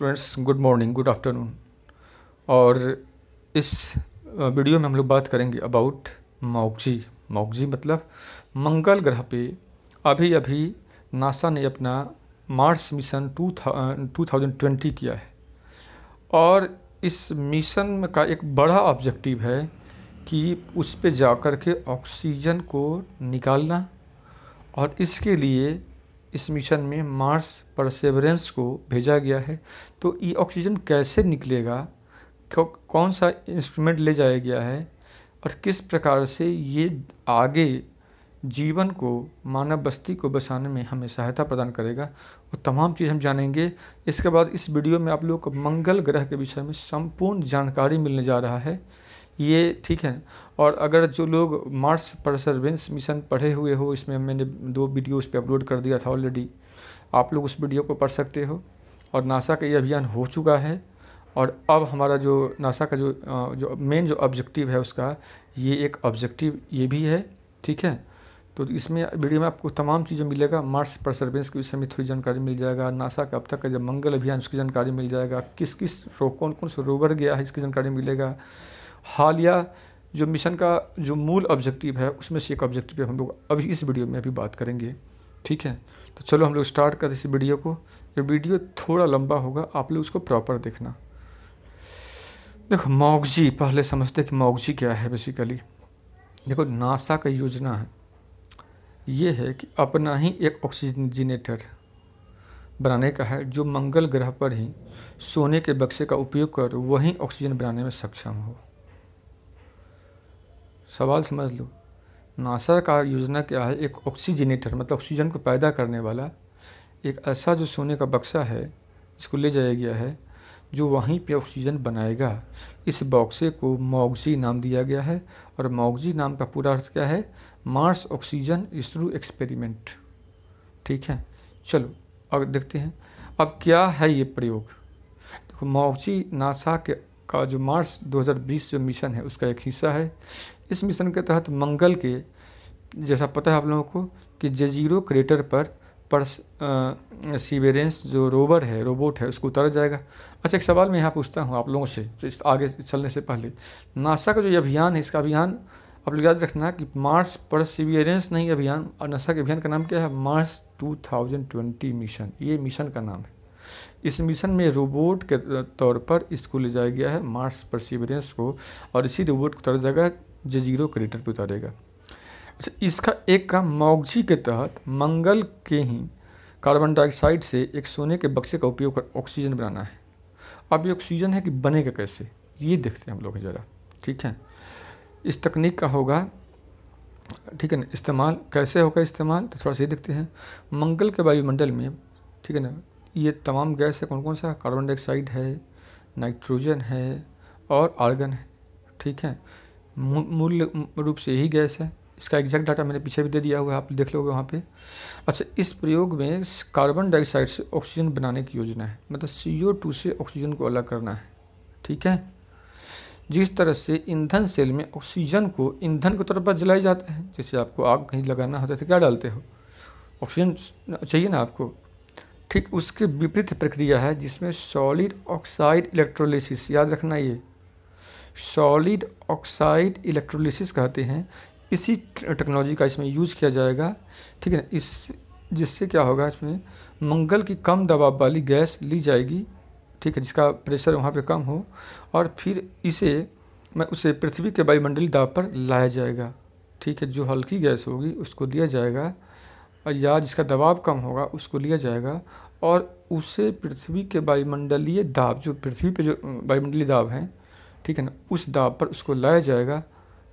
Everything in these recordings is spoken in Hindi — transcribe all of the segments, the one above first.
students good morning good afternoon और इस वीडियो में हम लोग बात करेंगे अबाउट मौगजी मौगजी मतलब मंगल ग्रह पे अभी अभी नासा ने अपना Mars mission two two thousand twenty किया है और इस मिशन का एक बड़ा ऑब्जेक्टिव है कि उस पर जा के ऑक्सीजन को निकालना और इसके लिए इस मिशन में मार्स परसेवरेंस को भेजा गया है तो ये ऑक्सीजन कैसे निकलेगा कौन सा इंस्ट्रूमेंट ले जाया गया है और किस प्रकार से ये आगे जीवन को मानव बस्ती को बसाने में हमें सहायता प्रदान करेगा वो तमाम चीज़ हम जानेंगे इसके बाद इस वीडियो में आप लोगों को मंगल ग्रह के विषय में संपूर्ण जानकारी मिलने जा रहा है ये ठीक है और अगर जो लोग मार्स परसर्वेंस मिशन पढ़े हुए हो इसमें मैंने दो वीडियो उस पर अपलोड कर दिया था ऑलरेडी आप लोग उस वीडियो को पढ़ सकते हो और नासा का ये अभियान हो चुका है और अब हमारा जो नासा का जो जो मेन जो ऑब्जेक्टिव है उसका ये एक ऑब्जेक्टिव ये भी है ठीक है तो इसमें वीडियो में आपको तमाम चीज़ें मिलेगा मार्स सर्वेंस के विषय में थोड़ी जानकारी मिल जाएगा नासा का अब तक का जब मंगल अभियान उसकी जानकारी मिल जाएगा किस किस रो कौन कौन से रोवर गया है इसकी जानकारी मिलेगा हालिया जो मिशन का जो मूल ऑब्जेक्टिव है उसमें से एक ऑब्जेक्टिव हम लोग अभी इस वीडियो में अभी बात करेंगे ठीक है तो चलो हम लोग स्टार्ट करें इस वीडियो को ये वीडियो थोड़ा लंबा होगा आप लोग उसको प्रॉपर देखना देखो मॉगजी पहले समझते कि मॉगजी क्या है बेसिकली देखो नासा का योजना है ये है कि अपना ही एक ऑक्सीजनेटर बनाने का है जो मंगल ग्रह पर ही सोने के बक्से का उपयोग कर वहीं ऑक्सीजन बनाने में सक्षम हो सवाल समझ लो नासा का योजना क्या है एक ऑक्सीजनेटर मतलब ऑक्सीजन को पैदा करने वाला एक ऐसा जो सोने का बक्सा है जिसको ले जाया गया है जो वहीं पे ऑक्सीजन बनाएगा इस बक्से को मॉगजी नाम दिया गया है और मॉगजी नाम का पूरा अर्थ क्या है मार्स ऑक्सीजन इसरो एक्सपेरिमेंट ठीक है चलो अब देखते हैं अब क्या है ये प्रयोग देखो मॉगजी नासा के का जो मार्स 2020 जो मिशन है उसका एक हिस्सा है इस मिशन के तहत मंगल के जैसा पता है आप लोगों को कि जजीरो क्रेटर पर पर्स सीवेरेंस जो रोवर है रोबोट है उसको उतारा जाएगा अच्छा एक सवाल मैं यहाँ पूछता हूँ आप लोगों से इस आगे चलने से पहले नासा का जो अभियान है इसका अभियान आप लोग याद रखना कि मार्स पर सीवियरेंस नहीं अभियान और नासा के अभियान का नाम क्या है मार्स 2020 मिशन ये मिशन का नाम है इस मिशन में रोबोट के तौर पर इसको ले जाया गया है मार्स परसिवरेंस को और इसी रोबोट को उतारा जाएगा जजीरो क्रेटर पर उतारेगा अच्छा इसका एक काम मॉक्जी के तहत मंगल के ही कार्बन डाइऑक्साइड से एक सोने के बक्से का उपयोग कर ऑक्सीजन बनाना है अब ये ऑक्सीजन है कि बनेगा कैसे ये देखते हैं हम लोग ज़रा ठीक है इस तकनीक का होगा ठीक है ना इस्तेमाल कैसे होगा इस्तेमाल तो थोड़ा सा ये देखते हैं मंगल के वायुमंडल में ठीक है ना ये तमाम गैस है कौन कौन सा कार्बन डाइऑक्साइड है नाइट्रोजन है और आर्गन है ठीक है मूल रूप से यही गैस है इसका एग्जैक्ट डाटा मैंने पीछे भी दे दिया हुआ है आप देख लोगे वहाँ पे अच्छा इस प्रयोग में कार्बन डाइऑक्साइड से ऑक्सीजन बनाने की योजना है मतलब सी टू से ऑक्सीजन को अलग करना है ठीक है जिस तरह से ईंधन सेल में ऑक्सीजन को ईंधन के तौर पर जलाया जाता है जैसे आपको आग कहीं लगाना होता है तो क्या डालते हो ऑक्सीजन चाहिए ना आपको ठीक उसके विपरीत प्रक्रिया है जिसमें सॉलिड ऑक्साइड इलेक्ट्रोलिसिस याद रखना ये सॉलिड ऑक्साइड इलेक्ट्रोलिसिस कहते हैं इसी टेक्नोलॉजी का इसमें यूज किया जाएगा ठीक है इस जिससे क्या होगा इसमें मंगल की कम दबाव वाली गैस ली जाएगी ठीक है जिसका प्रेशर वहाँ पे कम हो और फिर इसे मैं उसे पृथ्वी के वायुमंडलीय दाब पर लाया जाएगा ठीक है जो हल्की गैस होगी उसको दिया जाएगा या जिसका दबाव कम होगा उसको लिया जाएगा और उसे पृथ्वी के वायुमंडलीय दाब जो पृथ्वी पे जो वायुमंडलीय दाब हैं ठीक है ना उस दाब पर उसको लाया जाएगा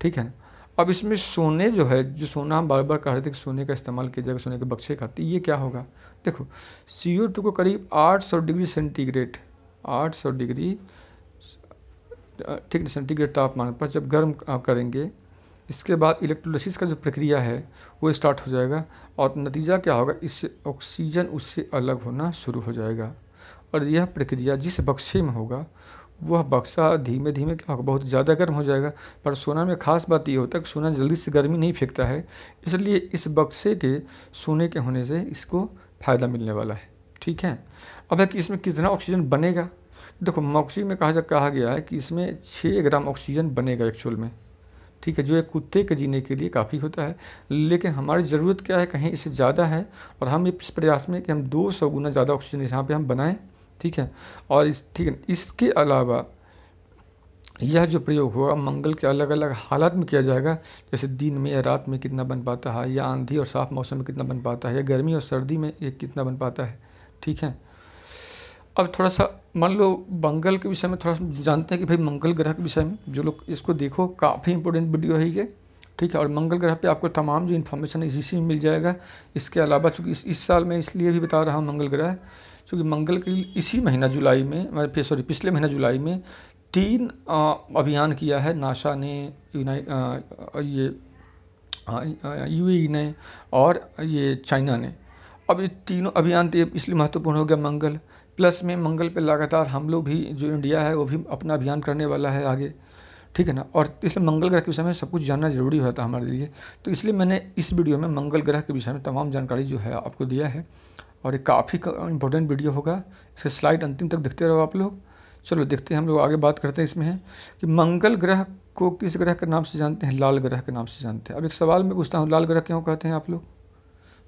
ठीक है ना अब इसमें सोने जो है जो सोना हम बार बार कह रहे थे कि सोने का इस्तेमाल किया जाएगा सोने के बक्से का तो ये क्या होगा देखो सी ओ टू को करीब 800 डिग्री सेंटीग्रेड 800 डिग्री ठीक सेंटीग्रेड तापमान पर जब गर्म करेंगे इसके बाद इलेक्ट्रोलिसिस का जो प्रक्रिया है वो स्टार्ट हो जाएगा और नतीजा क्या होगा इससे ऑक्सीजन उससे अलग होना शुरू हो जाएगा और यह प्रक्रिया जिस बक्से में होगा वह बक्सा धीमे धीमे क्या होगा बहुत ज़्यादा गर्म हो जाएगा पर सोना में ख़ास बात यह होता है कि सोना जल्दी से गर्मी नहीं फेंकता है इसलिए इस बक्से के सोने के होने से इसको फ़ायदा मिलने वाला है ठीक है अब है कि इसमें कितना ऑक्सीजन बनेगा देखो मॉक्सी में कहा जा कहा गया है कि इसमें छः ग्राम ऑक्सीजन बनेगा एक्चुअल में ठीक है जो एक कुत्ते के जीने के लिए काफ़ी होता है लेकिन हमारी ज़रूरत क्या है कहीं इससे ज़्यादा है और हम इस प्रयास में कि हम दो सौ गुना ज़्यादा ऑक्सीजन यहाँ पे हम बनाएं ठीक है और इस ठीक है इसके अलावा यह जो प्रयोग होगा मंगल के अलग अलग हालात में किया जाएगा जैसे दिन में या रात में कितना बन पाता है या आंधी और साफ मौसम में कितना बन पाता है या गर्मी और सर्दी में ये कितना बन पाता है ठीक है अब थोड़ा सा मान लो मंगल के विषय में थोड़ा सा जानते हैं कि भाई मंगल ग्रह के विषय में जो लोग इसको देखो काफ़ी इंपॉर्टेंट वीडियो है ये ठीक है और मंगल ग्रह पे आपको तमाम जो इन्फॉर्मेशन है इसी में मिल जाएगा इसके अलावा चूँकि इस, इस साल मैं इसलिए भी बता रहा हूँ मंगल ग्रह चूँकि मंगल के इसी महीना जुलाई में सॉरी पिछले महीना जुलाई में तीन अभियान किया है नासा ने ये यू ने और ये चाइना ने अब ये तीनों अभियान इसलिए तो महत्वपूर्ण हो गया मंगल प्लस में मंगल पे लगातार हम लोग भी जो इंडिया है वो भी अपना अभियान करने वाला है आगे ठीक है ना और इसलिए मंगल ग्रह के विषय में सब कुछ जानना जरूरी होता है हमारे लिए तो इसलिए मैंने इस वीडियो में मंगल ग्रह के विषय में तमाम जानकारी जो है आपको दिया है और ये काफ़ी इंपॉर्टेंट वीडियो होगा इसे स्लाइड अंतिम तक देखते रहो आप लोग चलो देखते हैं हम लोग आगे बात करते हैं इसमें कि मंगल ग्रह को किस ग्रह के नाम से जानते हैं लाल ग्रह के नाम से जानते हैं अब एक सवाल मैं पूछता हूँ लाल ग्रह क्यों कहते हैं आप लोग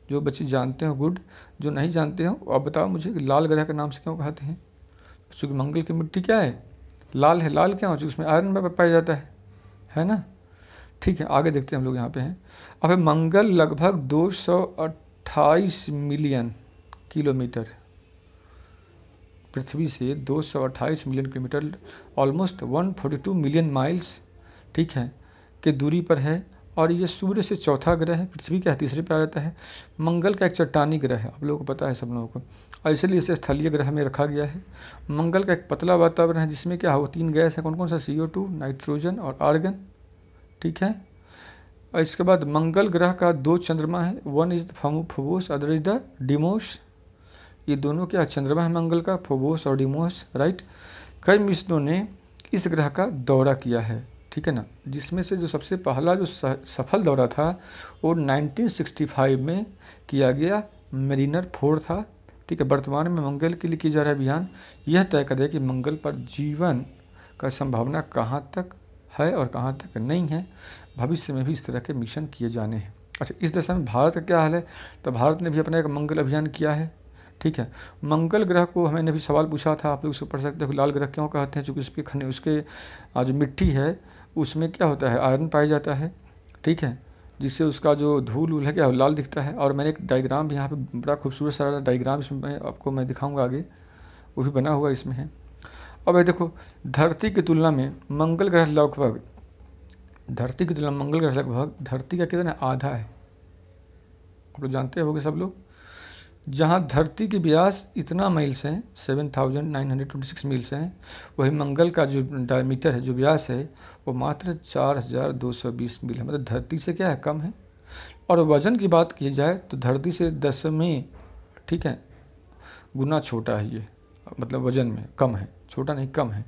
जो बच्चे जानते हो गुड जो नहीं जानते हो आप बताओ मुझे कि लाल ग्रह के नाम से क्यों कहते हैं चूँकि मंगल की मिट्टी क्या है लाल है लाल क्या हो चूँकि उसमें आयरन पाया जाता है है ना ठीक है आगे देखते हैं हम लोग यहाँ पे हैं अब मंगल लगभग दो मिलियन किलोमीटर पृथ्वी से 228 million kilometre almost 142 million miles ठीक है के दूरी पर है और ये सूर्य से चौथा ग्रह है पृथ्वी का तीसरे पे आ जाता है मंगल का एक चट्टानी ग्रह है आप लोगों को पता है सब लोगों को और इसलिए इसे स्थलीय ग्रह में रखा गया है मंगल का एक पतला वातावरण है जिसमें क्या हो तीन गैस है कौन कौन सा सी नाइट्रोजन और आर्गन ठीक है और इसके बाद मंगल ग्रह का दो चंद्रमा है one is the Phobos other is the Deimos ये दोनों क्या चंद्रमा है मंगल का फोबोस और डिमोस राइट कई मिश्रों ने इस ग्रह का दौरा किया है ठीक है ना जिसमें से जो सबसे पहला जो सफल दौरा था वो 1965 में किया गया मेरीनर फोर था ठीक है वर्तमान में मंगल के लिए किया जा रहा अभियान यह तय करे कि मंगल पर जीवन का संभावना कहाँ तक है और कहाँ तक नहीं है भविष्य में भी इस तरह के मिशन किए जाने हैं अच्छा इस दशा में भारत का क्या हाल है तो भारत ने भी अपना एक मंगल अभियान किया है ठीक है मंगल ग्रह को हमें भी सवाल पूछा था आप लोग उसको पढ़ सकते हो लाल ग्रह क्यों कहते हैं चूँकि उसके खने उसके आज मिट्टी है उसमें क्या होता है आयरन पाया जाता है ठीक है जिससे उसका जो धूल उल है क्या लाल दिखता है और मैंने एक डायग्राम भी यहाँ पे बड़ा खूबसूरत सारा डायग्राम इसमें मैं आपको मैं दिखाऊंगा आगे वो भी बना हुआ इसमें है अब ये देखो धरती की तुलना में मंगल ग्रह लगभग धरती की तुलना मंगल ग्रह लगभग धरती का कितना आधा है आप लोग जानते हो सब लोग जहाँ धरती की व्यास इतना माइल्स हैं है seven thousand nine hundred twenty six मील से वही मंगल का जो डायमीटर है जो व्यास है वो मात्र चार हज़ार दो सौ बीस मील है मतलब धरती से क्या है कम है और वज़न की बात की जाए तो धरती से दसवीं ठीक है गुना छोटा है ये मतलब वज़न में कम है छोटा नहीं कम है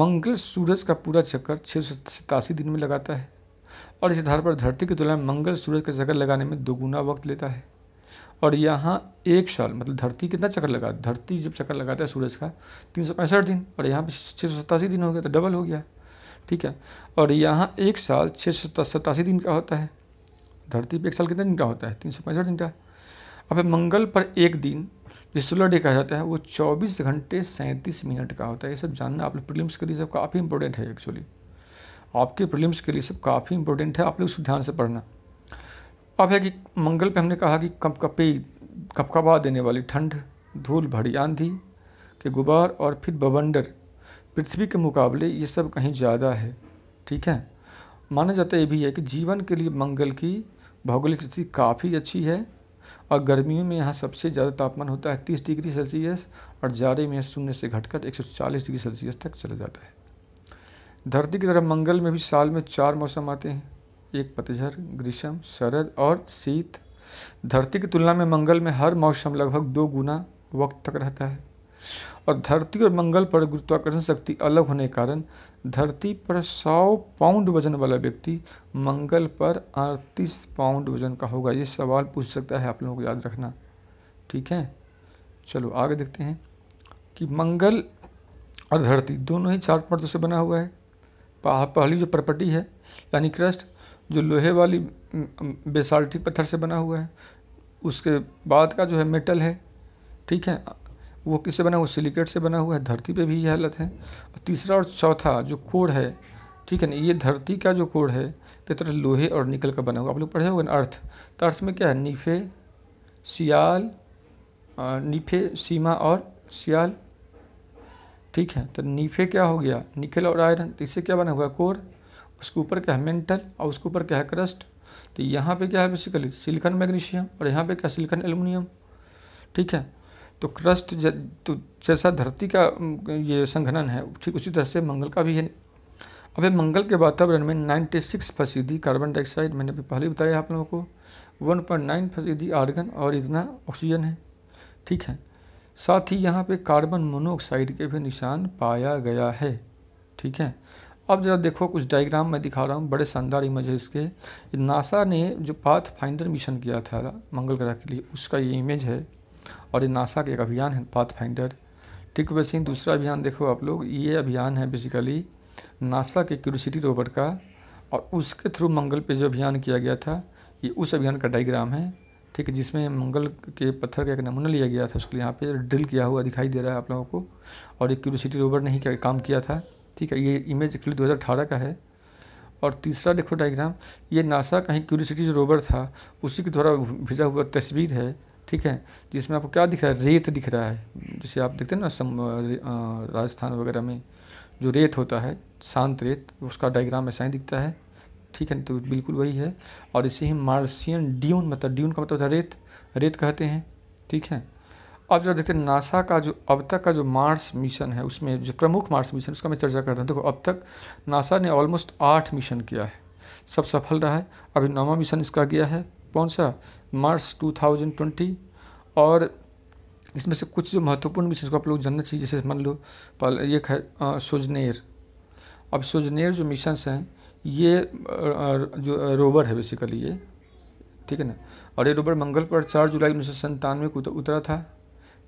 मंगल सूरज का पूरा चक्कर छः सौ सतासी दिन में लगाता है और इस आधार पर धरती की तुलना में मंगल सूरज का चक्कर लगाने में दोगुना वक्त लेता है और यहाँ एक साल मतलब धरती कितना चक्कर लगा धरती जब चक्कर लगाता है सूरज का तीन सौ पैंसठ दिन और यहाँ पे छः सौ सतासी दिन हो गया तो डबल हो गया ठीक है और यहाँ एक साल छः सौ सतासी दिन का होता है धरती पे एक साल कितने दिन का होता है तीन सौ पैंसठ दिन का अब मंगल पर एक दिन जो सोलर डे कहा जाता है वो चौबीस घंटे सैंतीस मिनट का होता है ये सब जानना आप लोग प्रीलिम्स के लिए सब काफ़ी इंपॉर्टेंट है एक्चुअली आपके प्रीलिम्स के लिए सब काफ़ी इंपॉर्टेंट है आप लोग उसको ध्यान से पढ़ना अब है कि मंगल पे हमने कहा कि कंपकपी कपकपा देने वाली ठंड धूल भरी आंधी के गुबार और फिर बवंडर पृथ्वी के मुकाबले ये सब कहीं ज़्यादा है ठीक है माना जाता ये भी है कि जीवन के लिए मंगल की भौगोलिक स्थिति काफ़ी अच्छी है और गर्मियों में यहाँ सबसे ज़्यादा तापमान होता है तीस डिग्री सेल्सियस और जाड़े में शून्य से घटकर चालीस डिग्री सेल्सियस तक चला जाता है धरती की तरफ मंगल में भी साल में चार मौसम आते हैं एक पतझर ग्रीष्म शरद और शीत धरती की तुलना में मंगल में हर मौसम लगभग दो गुना वक्त तक रहता है और धरती और मंगल पर गुरुत्वाकर्षण शक्ति अलग होने के कारण धरती पर 100 पाउंड वजन वाला व्यक्ति मंगल पर 38 पाउंड वजन का होगा ये सवाल पूछ सकता है आप लोगों को याद रखना ठीक है चलो आगे देखते हैं कि मंगल और धरती दोनों ही चार पर्दों से बना हुआ है पहली जो प्रॉपर्टी है यानी क्रस्ट जो लोहे वाली बेसाल्टी पत्थर से बना हुआ है उसके बाद का जो है मेटल है ठीक है वो किससे बना हुआ सिलिकेट से बना हुआ है धरती पे भी ये हालत है और तीसरा और चौथा जो कोड है ठीक है ना ये धरती का जो कोड है पत्थर लोहे और निकल का बना हुआ आप लोग पढ़े होगा ना अर्थ तो अर्थ में क्या है नीफे सियाल नीफे सीमा और सियाल ठीक है तो नीफे क्या हो गया निकल और आयरन तो इससे क्या बना हुआ कोर उसके ऊपर क्या है मेंटल और उसके ऊपर क्या है क्रस्ट तो यहाँ पे क्या है बेसिकली सिलिकन मैग्नीशियम और यहाँ पे क्या सिलिकन एलुमिनियम ठीक है तो क्रस्ट ज, तो जैसा धरती का ये संघनन है ठीक उसी तरह से मंगल का भी है अब ये मंगल के वातावरण में 96 फसीदी कार्बन डाइऑक्साइड मैंने भी पहले बताया आप लोगों को 1.9 फीसदी आर्गन और इतना ऑक्सीजन है ठीक है साथ ही यहाँ पे कार्बन मोनोऑक्साइड के भी निशान पाया गया है ठीक है अब ज़रा देखो कुछ डायग्राम मैं दिखा रहा हूँ बड़े शानदार इमेज है इसके नासा ने जो पाथ फाइंडर मिशन किया था मंगल ग्रह के लिए उसका ये इमेज है और ये नासा का एक अभियान है पाथ फाइंडर ठीक वैसे ही दूसरा अभियान देखो आप लोग ये अभियान है बेसिकली नासा के क्यूरसिटी रोबर का और उसके थ्रू मंगल पे जो अभियान किया गया था ये उस अभियान का डाइग्राम है ठीक जिसमें मंगल के पत्थर का एक नमूना लिया गया था उसके लिए यहाँ पर ड्रिल किया हुआ दिखाई दे रहा है आप लोगों को और एक क्यूरसिटी रोबर ने ही काम किया था ठीक है ये इमेज एक्चुअली 2018 का है और तीसरा देखो डायग्राम ये नासा कहीं क्यूरिसिटी रोवर था उसी के द्वारा भेजा हुआ तस्वीर है ठीक है जिसमें आपको क्या दिख रहा है रेत दिख रहा है जिसे आप देखते हैं ना सम राजस्थान वगैरह में जो रेत होता है शांत रेत उसका डायग्राम ऐसा ही दिखता है ठीक है तो बिल्कुल वही है और इसे ही मार्सियन ड्यून मतलब ड्यून का मतलब रेत रेत कहते हैं ठीक है अब जरा देखते हैं नासा का जो अब तक का जो मार्स मिशन है उसमें जो प्रमुख मार्स मिशन उसका मैं चर्चा कर रहा हूँ देखो अब तक नासा ने ऑलमोस्ट आठ मिशन किया है सब सफल रहा है अभी नौवा मिशन इसका गया है कौन सा मार्स 2020 और इसमें से कुछ जो महत्वपूर्ण मिशन को आप लोग जानना चाहिए जैसे मान लो ये है सोजनेर अब सोजनेर जो मिशंस हैं ये जो रोवर है बेसिकली ये ठीक है ना और ये रोबर मंगल पर चार जुलाई उन्नीस सौ संतानवे को उतरा था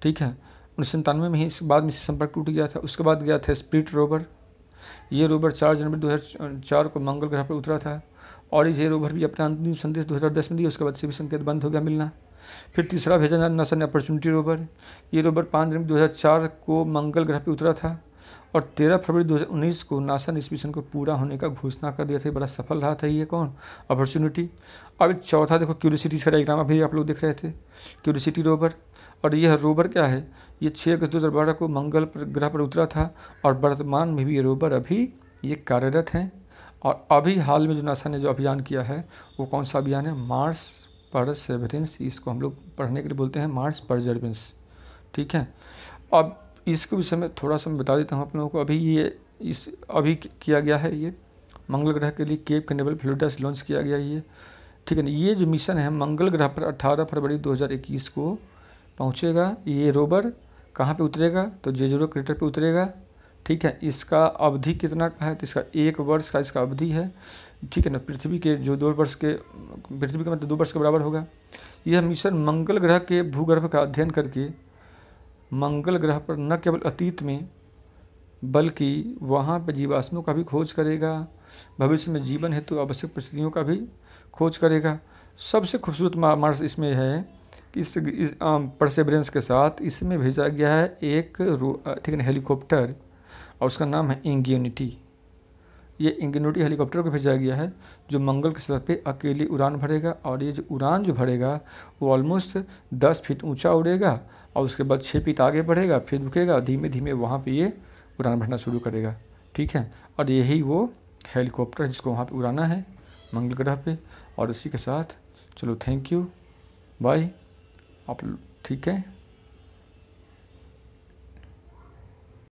ठीक है उन्नीस सौ में ही इस बाद में इससे संपर्क टूट गया था उसके बाद गया था स्प्लिट रोवर ये रोवर चार जनवरी 2004 को मंगल ग्रह पर उतरा था और ये रोवर भी अपना अंतिम संदेश 2010 में दिया उसके बाद से भी संकेत बंद हो गया मिलना फिर तीसरा भेजा नासा ने अपॉर्चुनिटी रोवर ये रोवर पाँच जनवरी दो को मंगल ग्रह पर उतरा था और 13 फरवरी 2019 को नासा ने इस मिशन को पूरा होने का घोषणा कर दिया था बड़ा सफल रहा था ये कौन अपॉर्चुनिटी अब चौथा देखो क्यूरिसिटी का डायग्राम अभी आप लोग देख रहे थे क्यूरिसिटी रोवर और यह रोबर क्या है ये छः अगस्त दो बारह को मंगल पर ग्रह पर उतरा था और वर्तमान में भी ये रोबर अभी ये कार्यरत हैं और अभी हाल में जो नासा ने जो अभियान किया है वो कौन सा अभियान है मार्स पर सेवरेंस इसको हम लोग पढ़ने के लिए बोलते हैं मार्स परजर्वेंस ठीक है अब इसके विषय में थोड़ा सा मैं बता देता हूँ आप लोगों को अभी ये इस अभी किया गया है ये मंगल ग्रह के लिए केप कनेबल से लॉन्च किया गया ये ठीक है ना ये जो मिशन है मंगल ग्रह पर 18 फरवरी 2021 को पहुँचेगा ये रोवर कहाँ पे उतरेगा तो जे जीरो क्रेटर पर उतरेगा ठीक है इसका अवधि कितना का है तो इसका एक वर्ष का इसका अवधि है ठीक है ना पृथ्वी के जो दो वर्ष के पृथ्वी का मतलब दो वर्ष के बराबर होगा यह मिशन मंगल ग्रह के भूगर्भ का अध्ययन करके मंगल ग्रह पर न केवल अतीत में बल्कि वहाँ पर जीवाश्मों का भी खोज करेगा भविष्य में जीवन हेतु आवश्यक परिस्थितियों का भी खोज करेगा सबसे खूबसूरत मार्स इसमें है इस, इस परसेवरेंस के साथ इसमें भेजा गया है एक ठीक है हेलीकॉप्टर और उसका नाम है इंग्यूनिटी ये इंग्यूनिटी हेलीकॉप्टर को भेजा गया है जो मंगल के सतह पे अकेली उड़ान भरेगा और ये जो उड़ान जो भरेगा वो ऑलमोस्ट दस फीट ऊंचा उड़ेगा और उसके बाद छः फीट आगे बढ़ेगा फिर रुकेगा धीमे धीमे वहाँ पर ये उड़ान भरना शुरू करेगा ठीक है और यही वो हेलीकॉप्टर जिसको वहाँ पर उड़ाना है मंगल ग्रह पर और इसी के साथ चलो थैंक यू बाय आप ठीक है